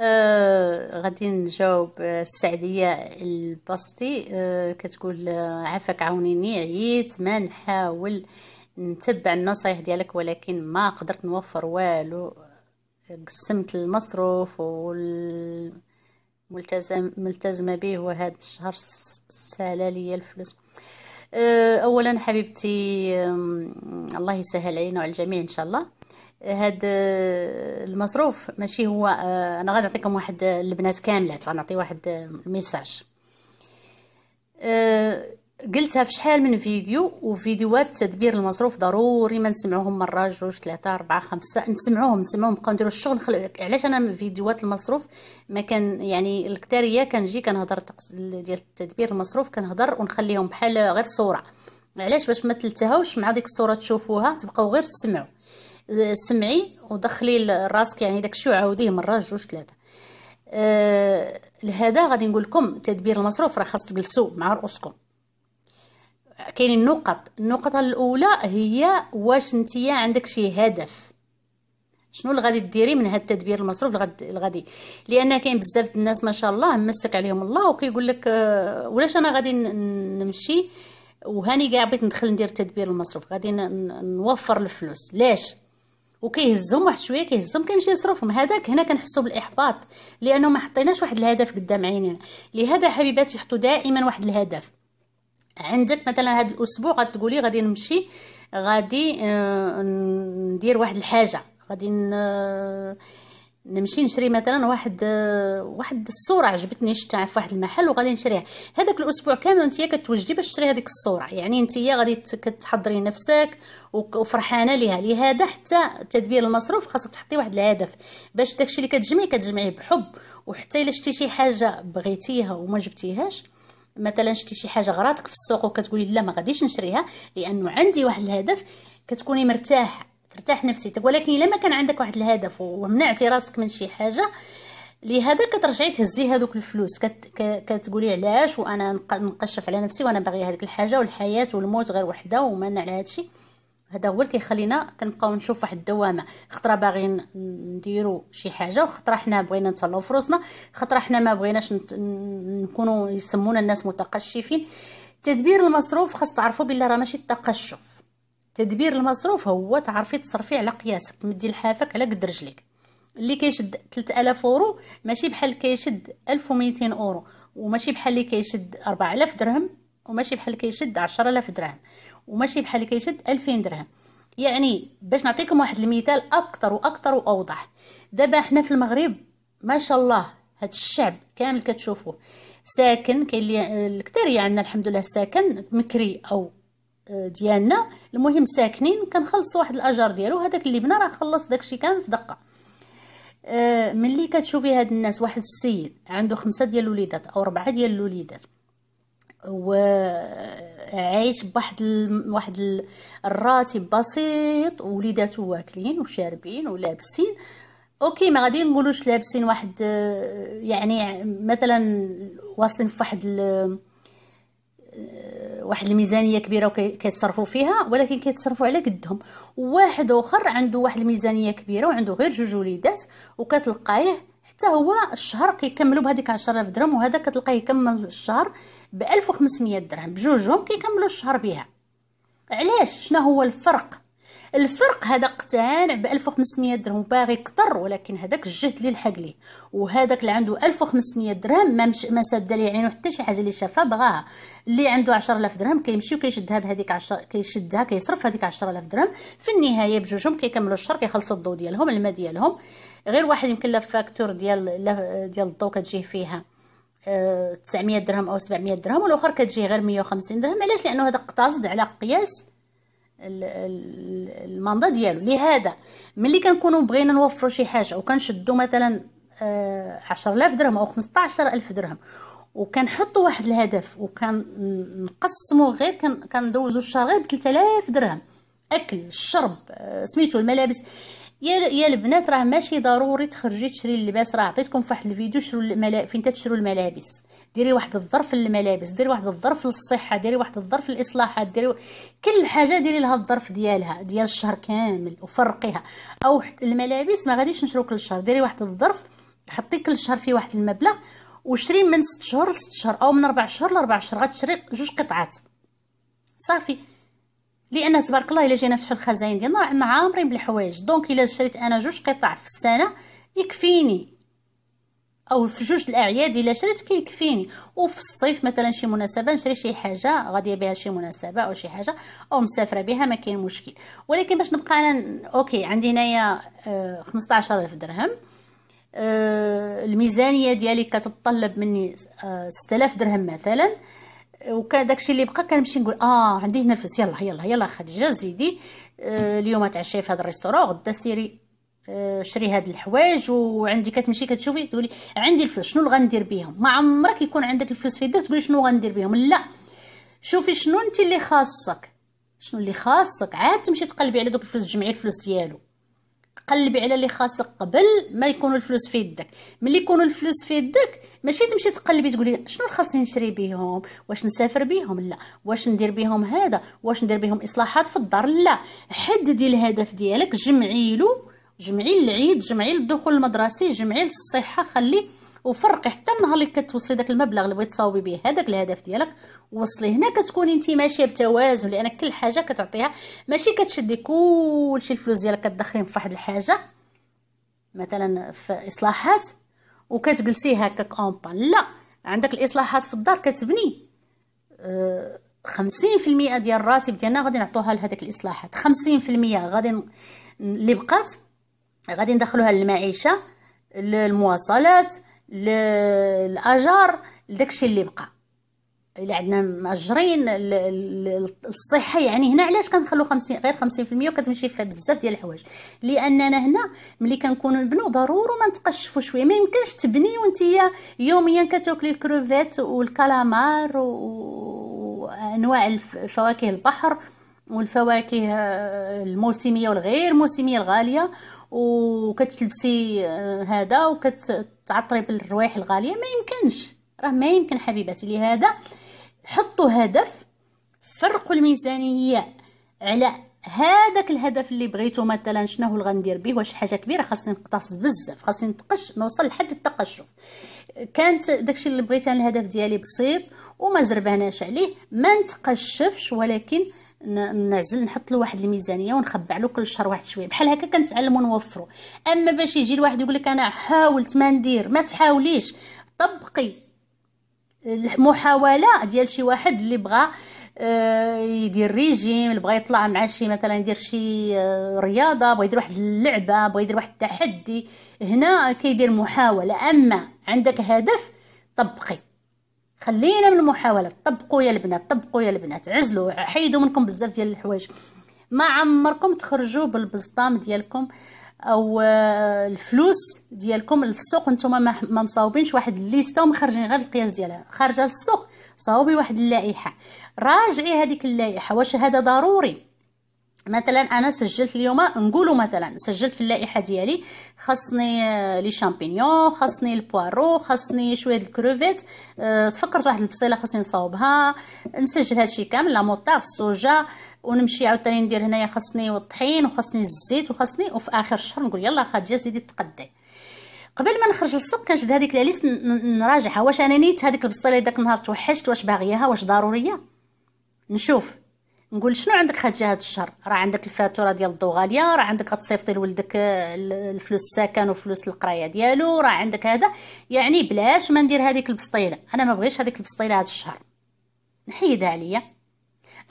آه، غادي نجاوب السعديه البسطي آه، كتقول آه، عافاك عاونيني عييت ما نحاول نتبع النصايح ديالك ولكن ما قدرت نوفر والو قسمت المصروف والملتزم ملتزمه به وهذا الشهر سالا ليا الفلوس اولا حبيبتي الله يسهل علينا وعلى الجميع ان شاء الله هاد آه، المصروف ماشي هو آه، انا غادي نعطيكم واحد آه، البنات كاملات غنعطي واحد ميساج قلتها في شحال من فيديو وفيديوهات تدبير المصروف ضروري ما نسمعوهم مره جوج ثلاثه اربعه خمسه نسمعوهم نسمعوهم نبقاو نديرو الشغل نخلو علاش انا فيديوهات المصروف ما كان يعني الكتاريه كنجي كنهضر ديال تدبير المصروف كنهضر ونخليهم بحال غير صوره علاش باش ما تلتهاوش مع ديك الصوره تشوفوها تبقاو غير تسمعوا سمعي ودخلي راسك يعني داكشي وعاوديه مره جوج ثلاثه أه لهذا غادي نقول لكم تدبير المصروف راه خاص تجلسوا مع رؤوسكم كاينين النقط النقطه الاولى هي واش نتيا عندك شي هدف شنو اللي غادي ديري من هاد التدبير المصروف اللي غادي لان كاين بزاف الناس ما شاء الله مسك عليهم الله وكيقول لك أه ولاش انا غادي نمشي وهاني كاع بغيت ندخل ندير تدبير المصروف غادي نوفر الفلوس ليش وكيهزهم واحد شويه كيهزهم كيمشي يصرفهم هذاك هنا كنحسوا بالاحباط لانه ما حطيناش واحد الهدف قدام عينينا لهذا حبيباتي حطوا دائما واحد الهدف عندك مثلا هذا الاسبوع غتقولي غادي نمشي غادي آه، ندير واحد الحاجه غادي نمشي نشري مثلا واحد واحد الصوره عجبتني شفتها في واحد المحل وغادي نشريها هذاك الاسبوع كامل انت كتوجدي باش تشري هذيك الصوره يعني انت غادي كتحضري نفسك وفرحانه ليها لهذا حتى تدبير المصروف خاصك تحطي واحد الهدف باش داكشي اللي كتجمعي كتجمعيه بحب وحتى الا شتي شي حاجه بغيتيها وما جبتيهاش مثلا شتي شي حاجه غراتك في السوق وكتقولي لا ما غاديش نشريها لانه عندي واحد الهدف كتكوني مرتاحه ترتاح نفسيتك طيب، ولكن الا ما كان عندك واحد الهدف ومنعتي راسك من شي حاجه لهذا كترجعي تهزي هذوك الفلوس كت... كتقولي علاش وانا نقشف على نفسي وانا باغيه هذيك الحاجه والحياه والموت غير وحده وما على هادشي هذا هو اللي كيخلينا كنبقاو نشوف واحد الدوامه خطره باغيين نديرو شي حاجه وخطره حنا بغينا نتهلاو في خطره حنا ما بغيناش نكونوا يسمونا الناس متقشفين تدبير المصروف خاص تعرفوا بلي راه ماشي التقشف تدبير المصروف هو تعرفي تصرفي على قياسك تمدي لحافك على قد رجليك اللي كيشد 3000 اورو ماشي بحال كيشد 1200 اورو وماشي بحال اللي كيشد 4000 درهم وماشي بحال كيشد 10000 درهم وماشي بحال كيشد 2000 درهم يعني باش نعطيكم واحد المثال اكثر واكثر واوضح دابا حنا في المغرب ما شاء الله هاد الشعب كامل كتشوفوه ساكن كاين اللي الكثير عندنا يعني الحمد لله ساكن مكري او ديالنا المهم ساكنين كنخلصوا واحد الاجر ديالو هذاك اللي بنا راه خلص داكشي كامل في دقه آه، ملي كتشوفي هاد الناس واحد السيد عنده خمسه ديال الوليدات او ربعه ديال الوليدات وعايش بواحد ال... واحد ال... الراتب بسيط وليداته واكلين وشاربين ولابسين اوكي ما غادي نقولوش لابسين واحد آه، يعني مثلا واصلين في واحد ال... آه، واحد الميزانيه كبيره وكيتصرفوا فيها ولكن كيتصرفوا على قدهم واحد اخر عنده واحد الميزانيه كبيره وعنده غير جوج وليدات وكتلقايه حتى هو الشهر كيكملوا بهذيك 10000 درهم وهذا كتلقاه يكمل الشهر ب 1500 درهم بجوجهم كيكملوا الشهر بها علاش شنو هو الفرق الفرق هذا اقتنع ب 1500 درهم باغي كتر ولكن هذاك الجهد اللي لحق ليه وهذاك اللي عنده 1500 درهم ما مش ما سد ليه عينو حتى شي حاجه اللي شافها بغاها اللي عنده 10000 درهم كيمشي وكيشدها بهذيك 10 كيشدها كيصرف هذيك 10000 درهم في النهايه بجوجهم كيكملوا الشهر كيخلصوا الضو ديالهم الماء ديالهم غير واحد يمكن لها فاكتور ديال ديال الضو كتجيه فيها 900 آه، درهم او 700 درهم والاخر كتجي غير 150 درهم علاش لانه هذا اقتصد على قياس الماندا ديالو لهذا ملي كنكونوا بغينا نوفروا شي حاجه وكنشدوا مثلا 10000 آه، درهم او خمسطاشر الف درهم وكنحطوا واحد الهدف وكنقسموا غير كندوزوا الشهر غير ب 3000 درهم اكل الشرب آه، سميتو الملابس يا يا البنات راه ماشي ضروري تخرجي تشري اللباس راه عطيتكم فواحد الفيديو شرو الملا... فين تشرو الملابس ديري واحد الظرف للملابس ديري واحد الظرف للصحه ديري واحد الظرف للاصلاحات ديري كل حاجه ديري لها الظرف ديالها ديال الشهر كامل وفرقيها او الملابس ما غاديش نشرو كل شهر ديري واحد الظرف حطي كل شهر فيه واحد المبلغ وشري من 6 شهور ل 6 شهور او من 4 شهور ل 4 شهور غتشري جوج قطعات صافي لان تبارك الله الا جينا نفتحوا الخزائن ديالنا راه عندنا عامرين بالحوايج دونك الا شريت انا جوج قطع في السنه يكفيني او في جوج الاعياد الا شريت كيكفيني وفي الصيف مثلا شي مناسبه نشري شي حاجه غاديه بها شي مناسبه او شي حاجه او مسافره بها ما كاين مشكل ولكن باش نبقى انا اوكي عندي هنايا آه 15000 درهم آه الميزانيه ديالي كتطلب مني آه 6000 درهم مثلا وكان داكشي اللي بقى كنمشي نقول اه عندي هنا الفلوس يلا يلا يلا خديجه زيدي آه اليوم تعشي في هذا الريستوران غدا سيري آه شري هاد الحوايج وعندي كتمشي كتشوفي تقولي عندي الفلوس شنو غندير بهم ما عمرك يكون عندك الفلوس في يدك تقولي شنو غندير بهم لا شوفي شنو انت اللي خاصك شنو اللي خاصك عاد تمشي تقلبي على دوك الفلوس تجمعي الفلوس ديالو قلبي على اللي خاصك قبل ما يكونوا الفلوس في يدك ملي يكونوا الفلوس في يدك ماشي تمشي تقلبي تقولي شنو خاصني نشري بيهم واش نسافر بيهم لا واش ندير بيهم هذا واش ندير بيهم اصلاحات في الدار لا حددي الهدف ديالك جمعي له جمعي العيد جمعي الدخول المدرسي جمعي الصحه خلي وفرقي حتى النهار اللي كتوصلي داك المبلغ اللي بغيتي تصاوبي به هذاك الهدف ديالك وصلي هنا كتكوني انت ماشيه بتوازن لان كل حاجه كتعطيها ماشي كتشدي كلشي الفلوس ديالك كتدخليهم في واحد الحاجه مثلا في اصلاحات وكتجلسي هكاك اون بان لا عندك الاصلاحات في الدار كتبني أه خمسين في المئة ديال الراتب ديالنا غادي نعطوها لهذيك الاصلاحات خمسين في المئة غادي ن... اللي بقات غادي ندخلوها للمعيشه للمواصلات الاجار لداكشي اللي بقى الا عندنا مأجرين الصحه يعني هنا علاش كنخلو 50 غير 50% وكتمشي فيها بزاف ديال الحوايج لاننا هنا ملي كنكونوا نبنو ضروري ما نتقشفوا شويه ما يمكنش تبني وانت يوميا كتاكلي الكروفيت والكالامار وانواع فواكه البحر والفواكه آه، الموسميه والغير موسميه الغاليه وكتلبسي آه، هذا وكتعطري بالروايح الغاليه ما يمكنش راه ما يمكن حبيباتي لهذا حطوا هدف فرقوا الميزانيه على هذاك الهدف اللي بغيتو مثلا شنو هو غندير به واش حاجه كبيره خاصني نقتصد بزاف خاصني نتقش نوصل لحد التقشف كانت داكشي اللي بغيت انا الهدف ديالي بسيط وما زرباناش عليه ما نتقشفش ولكن نعزل نحط له واحد الميزانيه ونخبع له كل شهر واحد شويه بحال هكا كنتعلم نوفروا اما باش يجي الواحد يقول لك انا حاولت ما ندير ما تحاوليش طبقي المحاوله ديال شي واحد اللي بغى آه، يدير ريجيم اللي بغى يطلع مع شي مثلا يدير شي آه، رياضه بغى يدير واحد اللعبه بغى يدير واحد التحدي هنا كيدير محاوله اما عندك هدف طبقي خلينا من المحاولات طبقوا يا البنات طبقوا يا البنات عزلوا حيدوا منكم بزاف ديال الحوايج ما عمركم تخرجوا بالبزطام ديالكم او آه، الفلوس ديالكم للسوق نتوما ما مصاوبينش واحد الليسته ومخرجين غير القياس ديالها خارجه للسوق صاوبي واحد اللائحه راجعي هذيك اللائحه واش هذا ضروري مثلا انا سجلت اليوم نقولوا مثلا سجلت في اللائحه ديالي خاصني آه، لي شامبينيون خاصني البوارو خاصني شويه الكروفيت آه، تفكرت واحد البصيله خاصني نصاوبها نسجل هادشي كامل لا موطار السوجا ونمشي عاوتاني ندير هنايا خاصني الطحين وخاصني الزيت وخاصني وفي اخر الشهر نقول يلا خديجه زيدي تقدي قبل ما نخرج للسوق كنجد هذيك لاليس نراجعها واش انا نيت هذيك البصيله داك النهار توحشت واش باغياها واش ضروريه نشوف نقول شنو عندك خارجه هذا الشهر راه عندك الفاتوره ديال الضو غاليه راه عندك غتصيفطي لولدك الفلوس السكن وفلوس القرايه ديالو راه عندك هذا يعني بلاش ما ندير هذيك البسطيله انا ما بغيش هذيك البسطيله هذا الشهر نحيدها عليا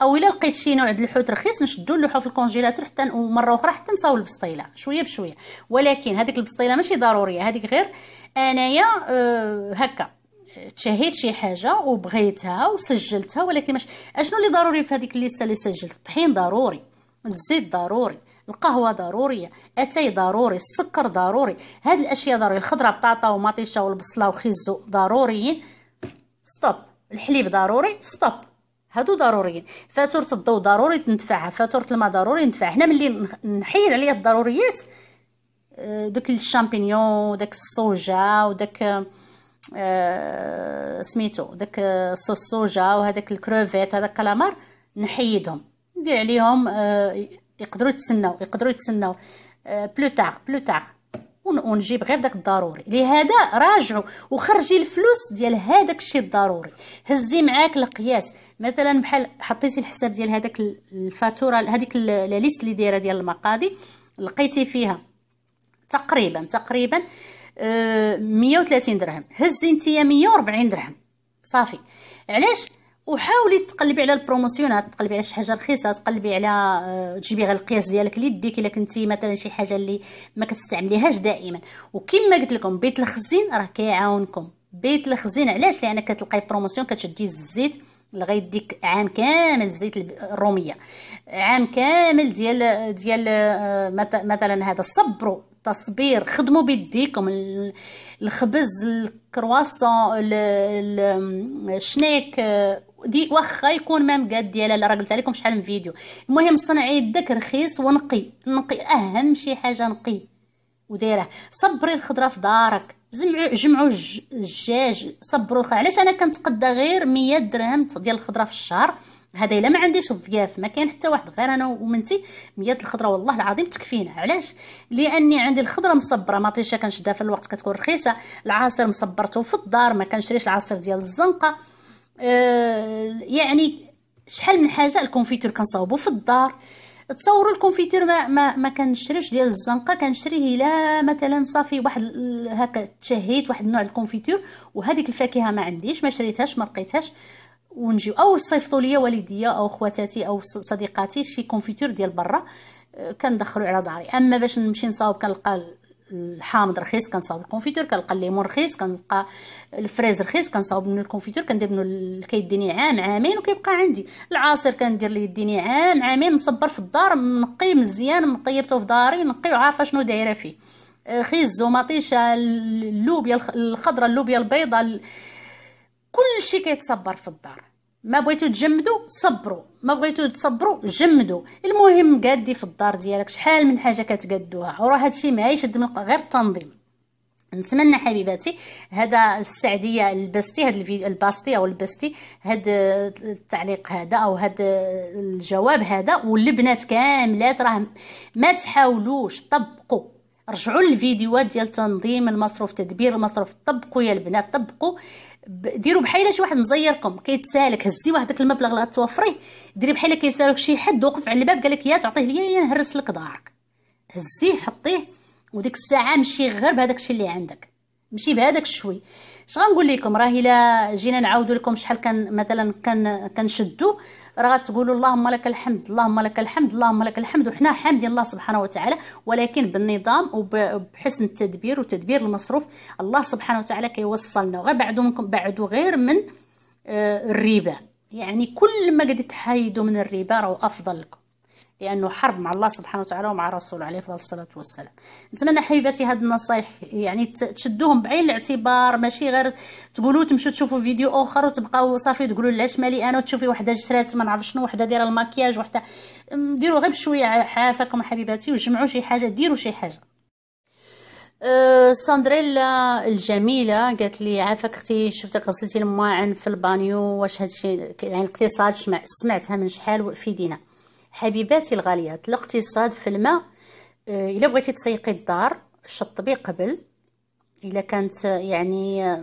او الا لقيت شي نوع د الحوت رخيص نشدو اللوحه في الكونجيلاتور حتى ومره اخرى حتى نصاوب البسطيله شويه بشويه ولكن هذيك البسطيله ماشي ضروريه هذيك غير انايا أه هكا تشاهيت شي حاجه وبغيتها وسجلتها ولكن مش اشنو اللي ضروري في هذيك الليسته اللي سجلت الطحين ضروري الزيت ضروري القهوه ضروريه اتاي ضروري السكر ضروري هاد الاشياء ضروري الخضره بطاطا ومطيشه والبصله وخزو ضروريين ستوب الحليب ضروري ستوب هادو ضروريين فاتوره الضوء ضروري تندفعها فاتوره الماء ضروري ندفعها هنا ملي نحيد عليا الضروريات آه، دوك الشامبينيون وداك الصوجه وداك آه، آه سميتو داك صوص صوجا وهذاك الكروفيت وهذاك الكلامار نحيدهم ندير عليهم آه، يقدروا يتسناو يقدروا يتسناو آه، بلو تاغ بلو تاغ ونجيب غير داك الضروري لهذا راجعوا وخرجي الفلوس ديال هذاك الشيء الضروري هزي معاك القياس مثلا بحال حطيتي الحساب ديال هذاك الفاتوره هذيك لا ليست اللي دايره ديال المقاضي لقيتي فيها تقريبا تقريبا آه مية وثلاثين درهم هزي نتيا مية وربعين درهم صافي علاش وحاولي تقلبي على البروموسيونات تقلبي على شي حاجه رخيصه تقلبي على آه، تجيبي غير القياس ديالك ليديك الا كنتي مثلا شي حاجه اللي ما كتستعمليهاش دائما وكما قلت لكم بيت الخزين راه كيعاونكم بيت الخزين علاش لان كتلقاي بروموسيون كتشدي الزيت اللي غيديك عام كامل زيت الروميه عام كامل ديال ديال آه، مثلا هذا الصبرو التصبير خدموا بيديكم الخبز الكرواسون الشنيك دي واخا يكون مام مقاد ديالها لا راه قلت عليكم شحال من فيديو المهم صنع يدك رخيص ونقي نقي اهم شي حاجه نقي ودايره صبري الخضره في دارك جمعوا جمعوا الدجاج صبروا علاش انا كنتقدى غير 100 درهم ديال الخضره في الشهر هذا الا ما عنديش ضياف ما كاين حتى واحد غير انا ومنتي ميات الخضره والله العظيم تكفينا علاش لاني عندي الخضره مصبره طيشه كنشدها في الوقت كتكون رخيصه العصير مصبرته في الدار ما كنشريش العصير ديال الزنقه أه يعني شحال من حاجه الكونفيتور كنصاوبو في الدار تصوروا الكونفيتير ما ما, ما كنشريوش ديال الزنقه كنشريه الا مثلا صافي واحد هكا تشهيت واحد النوع الكونفيتير وهذيك الفاكهه ما عنديش ما شريتهاش ما لقيتهاش ونجيو او صيفطوا ليا والديا او خواتاتي او صديقاتي شي كونفيتور ديال برا آه، كندخلو على داري اما باش نمشي نصاوب كنلقى الحامض رخيص كنصاوب الكونفيتور كنلقى الليمون رخيص كنلقى الفريز رخيص كنصاوب منو الكونفيتور كندير منو كيديني عام عامين وكيبقى عندي العصير كندير ليه يديني عام عامين مصبر في الدار منقي مزيان مطيبته في داري نقي وعارفه شنو دايره فيه آه، خيزو ومطيشه اللوبيا الخضره اللوبيا البيضاء كل شيء كيتصبر في الدار ما بغيتو تجمدوا صبروا ما بغيتو تصبروا جمدوا المهم قادي في الدار ديالك شحال من حاجه كتقدوها وراه هادشي ما يشد من غير التنظيم نتمنى حبيباتي هذا السعديه الباستي هذا الفيديو الباستي او الباستي هذا التعليق هذا او هذا الجواب هذا والبنات كاملات راه ما تحاولوش طبقوا رجعوا للفيديوهات ديال تنظيم المصروف تدبير المصروف طبقوا يا البنات طبقوا ديروا بحال شي واحد مزيركم كيتسالك هزي واحد داك المبلغ اللي غتوفريه ديري بحال كيسالك شي حد وقف على الباب قالك يا تعطيه ليا يا نهرس لك دارك هزيه حطيه وديك الساعه مشي غير بهذاك الشيء اللي عندك مشي بهذاك الشوي اش غنقول لكم راه الا جينا نعاود لكم شحال كان مثلا كان كنشدوا راه غتقولوا اللهم لك الحمد اللهم لك الحمد اللهم لك الحمد وحنا حامدين الله سبحانه وتعالى ولكن بالنظام وبحسن التدبير وتدبير المصروف الله سبحانه وتعالى كيوصلنا بعدو منكم بعدو غير من آه، الربا يعني كل ما قد تحيدوا من الربا راه افضل لكم لأنه حرب مع الله سبحانه وتعالى ومع رسوله عليه الصلاة والسلام نتمنى حبيباتي هاد النصايح يعني تشدوهم بعين الاعتبار ماشي غير تقولوا تمشوا تشوفوا فيديو آخر وتبقاو صافي تقولوا العش مالي أنا وتشوفي وحدة جسرات ما نعرف شنو وحدة دايرة المكياج وحدة ديروا غير بشوية حافكم حبيباتي وجمعوا شي حاجة ديروا شي حاجة أه ساندريلا الجميله قالت لي عافاك اختي شفتك غسلتي المواعن في البانيو واش هادشي يعني الاقتصاد سمعتها من شحال في دينا حبيباتي الغاليات الاقتصاد في الماء آه، الا بغيتي تسيقي الدار شطبي قبل الا كانت آه، يعني آه،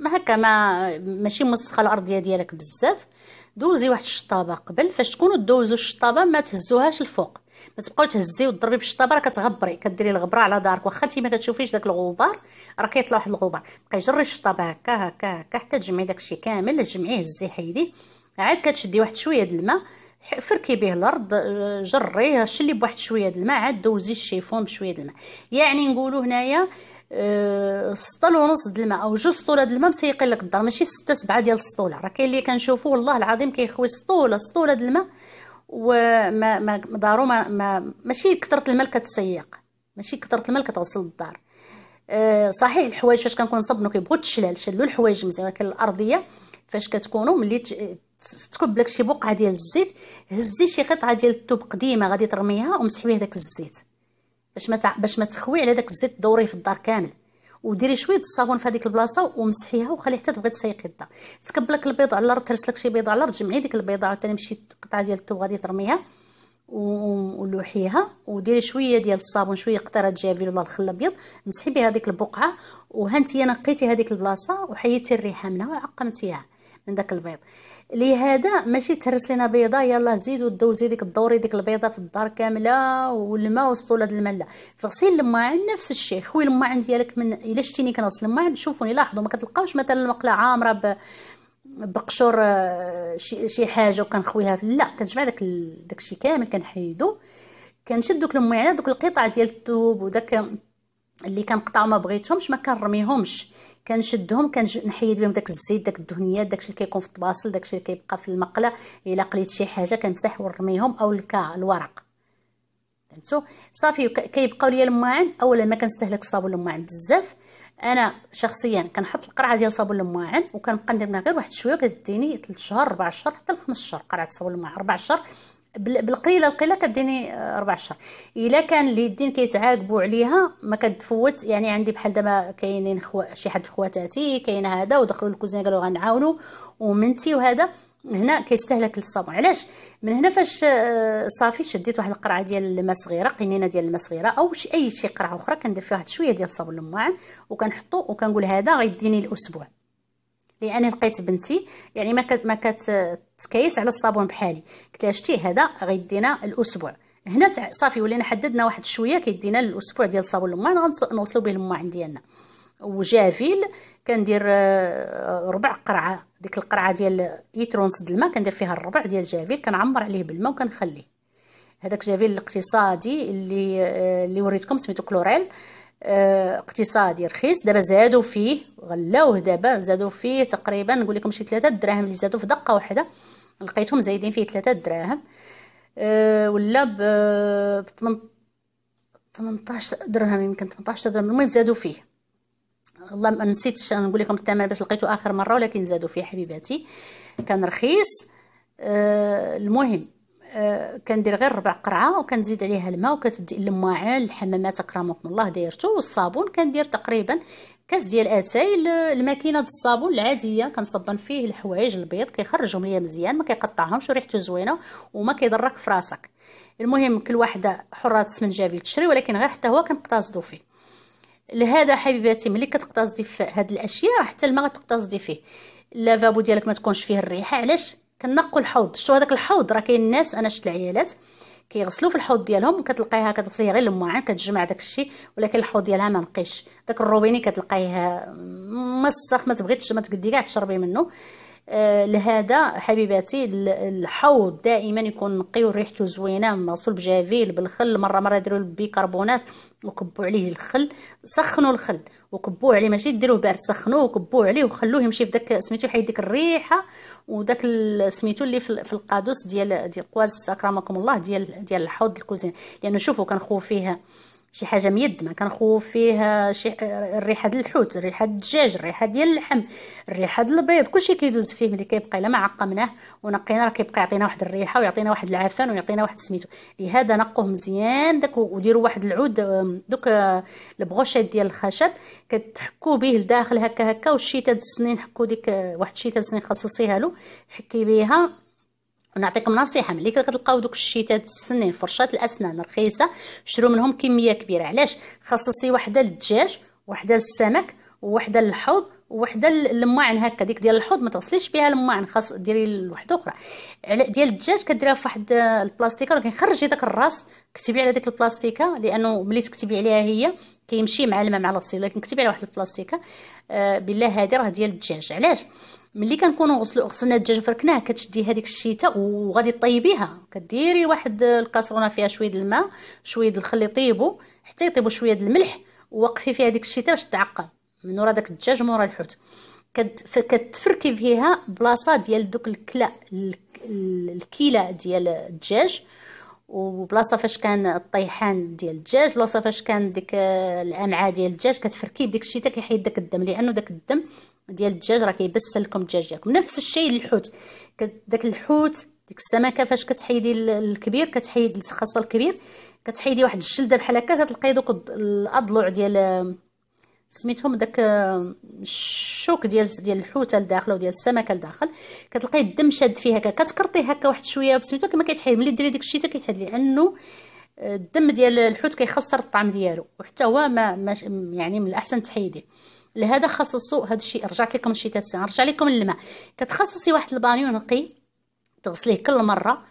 ما هكا ما ماشي مسخه الارضيه ديالك بزاف دوزي واحد الشطابه قبل فاش تكونوا دوزوا الشطابه ما تهزوهاش الفوق ما تبقاو تهزي وتضربي بالشطابه راه كتغبري كديري الغبره على دارك واخا انت ما كتشوفيش داك الغبار راه كيطلع واحد الغبار بقاي جري الشطابه هكا هكا هكا حتى تجمعي داكشي كامل جمعيه هزي حيديه عاد كتشدي واحد شويه د الماء فركي به الارض آه، جريه شلي بواحد شويه د الماء عاد دوزي الشيفون بشويه د الماء يعني نقولوا هنايا آه، سطل ونص د الماء او جوج سطول د الماء مسيقين لك الدار ماشي ستة سبعة ديال السطوله راه كاين اللي كنشوفو والله العظيم كيخوي سطوله سطوله د الماء وما ما دارو ما, ما ماشي كثرة الماء كتسيق ماشي كثرة الماء كتغسل الدار آه، صحيح الحوايج فاش كنكون صبنو كيبغوا تشلال شلو الحوايج مزيان ولكن الارضيه فاش كتكونوا ملي تكب لك شي بقعه ديال الزيت هزي شي قطعه ديال الثوب قديمه غادي ترميها ومسحي بها داك الزيت باش ما تع... باش ما تخوي على داك الزيت دوريه في الدار كامل وديري شويه الصابون في هذيك البلاصه ومسحيها وخليها حتى تبغي تسيقي الدار تكب لك البيض على الارض ترس لك شي بيضه على الارض جمعي ديك البيضه عاوتاني مشي قطعه ديال الثوب غادي ترميها ولوحيها وديري شويه ديال الصابون شويه قطره جافيل ولا الخل الابيض مسحي بها هذيك البقعه وهانتي نقيتي هذيك البلاصه وحيدتي الريحه منها وعقمتيها من داك البيض لهذا ماشي تهرس لينا بيضه يلا زيد ودو زيد ديك الدوري ديك البيضه في الدار كامله والماء وسطول لهاد الماء لا فغسيل الماعن نفس الشيء خوي الماعن ديالك من الا شتيني كنغسل الماعن شوفوني لاحظوا ما كتلقاوش مثلا المقله عامره ب... بقشور آه، شي شي حاجه وكنخويها في لا كنجمع داك داكشي كامل كنحيدو كنشد دوك الماعن دوك القطع ديال الثوب وداك اللي كنقطعو ما بغيتهمش ما كنرميهمش كنشدهم كنحيد بهم داك الزيت داك الدهنيات داكشي اللي كيكون في الطباصل داكشي اللي كيبقى في المقله الا قليت شي حاجه كنمسح ونرميهم او الكا الورق فهمتوا صافي كيبقاو ليا الماعن اولا ما كنستهلك الصابون الماعن بزاف انا شخصيا كنحط القرعه ديال صابون الماعن وكنبقى ندير منها غير واحد شويه كتديني 3 شهور 4 شهور حتى ل 5 شهور قرعه صابون الماعن 4 شهور بالقليله القليله كديني آه، ربع شهر الا كان اليدين كيتعاقبوا عليها ما كتفوت يعني عندي بحال دابا كاينين خو... شي حد في خواتاتي كاين هذا ودخلوا الكوزينه قالوا غنعاونوا ومنتي وهذا هنا كيستهلك الصابون علاش من هنا فاش آه، صافي شديت واحد القرعه ديال الماء صغيره قنينه ديال الماء صغيره او شي اي شي قرعه اخرى كندير فيها واحد شويه ديال الصابون الماعن وكنحطو وكنقول هذا غيديني الاسبوع لاني لقيت بنتي يعني ما كت ما كتكيس على الصابون بحالي قلت لها شتي هذا غيدينا الاسبوع هنا صافي ولينا حددنا واحد شويه كيدينا الاسبوع ديال صابون الماء غنوصلوا به الماء ديالنا وجافيل كندير آه، ربع قرعه ديك القرعه ديال ونص د الماء كندير فيها الربع ديال جافيل كنعمر عليه بالماء وكنخليه هذاك جافيل الاقتصادي اللي آه، اللي وريتكم سميتو كلوريل آه، اقتصادي رخيص دابا زادوا فيه غلاوه دابا زادوا فيه تقريبا نقول لكم شي 3 دراهم اللي زادوا في دقه واحده لقيتهم زايدين فيه 3 دراهم آه، ولا ب 18 درهم يمكن 18 درهم المهم زادوا فيه والله ما نسيتش نقول لكم الثمن باش لقيته اخر مره ولكن زادوا فيه حبيباتي كان رخيص آه، المهم آه، كندير غير ربع قرعه وكنزيد عليها الماء وكتدي الماعون الحمامات اكرمكم الله دايرتو والصابون كندير تقريبا كاس ديال اتاي الماكينه ديال الصابون العاديه كنصبن فيه الحوايج البيض كيخرجهم ليا مزيان ما كيقطعهمش وريحته زوينه وما كيضرك في راسك المهم كل واحده حره السنجابيل تشري ولكن غير حتى هو كنقتصدوا فيه لهذا حبيباتي ملي كتقتصدي في هاد الاشياء راه حتى الماء تقتصدي فيه اللافابو ديالك ما تكونش فيه الريحه علاش كنقوا الحوض شتو هذاك الحوض راه كاين الناس انا شفت العيالات كيغسلوا في الحوض ديالهم كتلقايها كتغسليه غير الماعن كتجمع داك الشيء ولكن الحوض ديالها ما نقيش داك الروبيني كتلقايه مسخ ما تبغيتش ما تقدي كاع تشربي منه آه لهذا حبيباتي الحوض دائما يكون نقي وريحته زوينه مغسول بجافيل بالخل مره مره ديروا البيكربونات وكبوا عليه الخل سخنوا الخل وكبوه عليه ماشي ديروه بارد سخنوه وكبوه عليه وخلوه يمشي في داك سميتو حيد ديك الريحه وداك سميتو اللي في القادوس ديال ديال قواس اكرمكم الله ديال ديال الحوض الكوزين لانه شوفوا كنخوف فيه شي حاجه ميد ما كنخوف فيه شي الريحه ديال الحوت الريحه ديال الدجاج الريحه ديال اللحم الريحه ديال البيض كلشي كيدوز فيه ملي كيبقى الا ما عقمناه ونقينا راه كيبقى يعطينا واحد الريحه ويعطينا واحد العفن ويعطينا واحد سميتو لهذا نقوه مزيان داك وديروا واحد العود دوك البغوشيت ديال الخشب كتحكوا به لداخل هكا هكا وشيتا د السنين حكوا ديك واحد الشيته د السنين خصصيها له حكي بها ونعطيكم نصيحه ملي كتلقاو دوك الشيتات السنين فرشات الاسنان رخيصه شرو منهم كميه كبيره علاش خصصي وحده للدجاج وحده للسمك وحده للحوض وحده للماعن هكا ديك ديال الحوض ما تغسليش بها الماعن خاص ديري لوحده اخرى ديال الدجاج كديرها في واحد البلاستيكه ولكن خرجي داك الراس كتبي على ديك البلاستيكه لانه ملي تكتبي عليها هي كيمشي مع الماء مع الغسيل ولكن كتبي على واحد البلاستيكه آه بالله هذه راه ديال الدجاج علاش ملي كنكونوا غسلوا غسلنا الدجاج فركناه كتشدي هذيك الشيته وغادي طيبيها كديري واحد الكاسرونه فيها شويه الماء شويه الخل يطيبوا حتى يطيبوا شويه الملح ووقفي فيها ديك الشيته باش تعقل من ورا داك الدجاج مورا الحوت كتفركي فيها بلاصه ديال دوك الكلا الكيله ديال الدجاج وبلاصه فاش كان الطيحان ديال الدجاج بلاصه فاش كان ديك الامعاء ديال الدجاج كتفركي بديك الشيته كيحيد داك الدم لانه داك الدم ديال الدجاج راه كيبس لكم الدجاج ديالكم نفس الشيء للحوت داك الحوت ديك السمكه فاش كتحيدي الكبير كتحيد خاصه الكبير كتحيدي واحد الجلده بحال هكا كتلقاي دوك الاضلع ديال سميتهم داك الشوك ديال ديال الحوته لداخل وديال السمكه لداخل كتلقاي الدم شاد فيه هكا كتكرطيه هكا واحد شويه بسميتو كما كيتحيد ملي ديري ديك الشيته كيتحيد لانه آه، الدم ديال الحوت كيخسر الطعم ديالو وحتى هو ما, ما يعني من الاحسن تحيديه لهذا خصصوا هذا الشيء رجعت لكم الشتاء السنه رجع لكم الماء كتخصصي واحد البانيو نقي تغسليه كل مره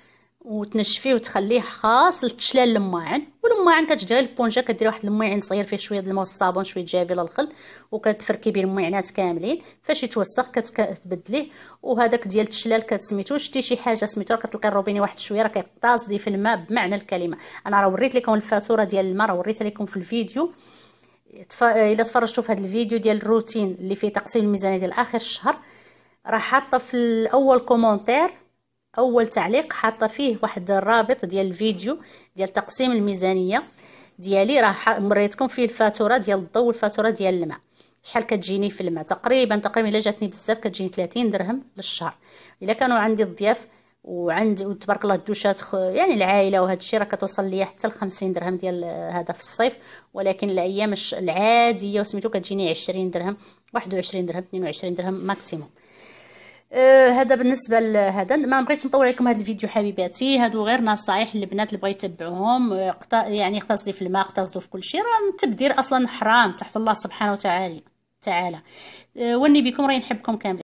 وتنشفيه وتخليه خاص لتشلال الماعن والماعن كتجي البونجه كديري واحد الماعن صغير فيه شويه د الماء والصابون شويه جافيل الخل وكتفركي بيه الماعنات كاملين فاش يتوسخ كتبدليه وهذاك ديال التشلال كتسميتو شتي شي حاجه سميتو كتلقى الروبيني واحد شويه راه كيقتصدي في الماء بمعنى الكلمه انا راه وريت لكم الفاتوره ديال الماء راه وريتها لكم في الفيديو آه، الا تفرجتوا في هذا الفيديو ديال الروتين اللي فيه تقسيم الميزانيه ديال اخر الشهر راه حاطه في الاول كومونتير اول تعليق حاطه فيه واحد الرابط ديال الفيديو ديال تقسيم الميزانيه ديالي راه مريتكم فيه الفاتوره ديال الضوء والفاتوره ديال الماء شحال كتجيني في الماء تقريبا تقريبا الا جاتني بزاف كتجيني 30 درهم للشهر الا كانوا عندي الضياف وعندي وتبارك الله الدوشات يعني العائله وهذا الشيء راه كتوصل ليا حتى ل 50 درهم ديال هذا في الصيف ولكن الايام العاديه وسميتو كتجيني 20 درهم 21 درهم 22 درهم ماكسيموم آه هذا بالنسبه لهذا ما بغيتش نطول عليكم هذا الفيديو حبيباتي هادو غير نصائح للبنات اللي بغا يتبعوهم يعني اقتصدي في الماء اقتصدوا في كل شيء راه التبذير اصلا حرام تحت الله سبحانه وتعالى تعالى آه وني بكم راهي نحبكم كاملين